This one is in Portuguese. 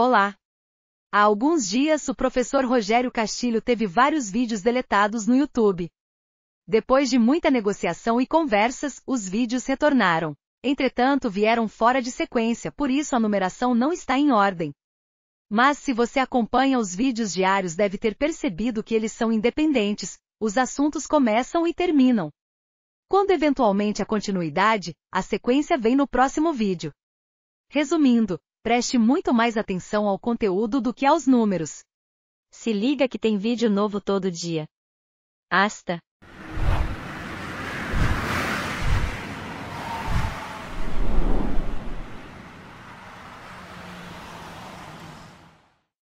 Olá! Há alguns dias o professor Rogério Castilho teve vários vídeos deletados no YouTube. Depois de muita negociação e conversas, os vídeos retornaram. Entretanto, vieram fora de sequência, por isso a numeração não está em ordem. Mas se você acompanha os vídeos diários deve ter percebido que eles são independentes, os assuntos começam e terminam. Quando eventualmente a continuidade, a sequência vem no próximo vídeo. Resumindo, Preste muito mais atenção ao conteúdo do que aos números. Se liga que tem vídeo novo todo dia. Asta.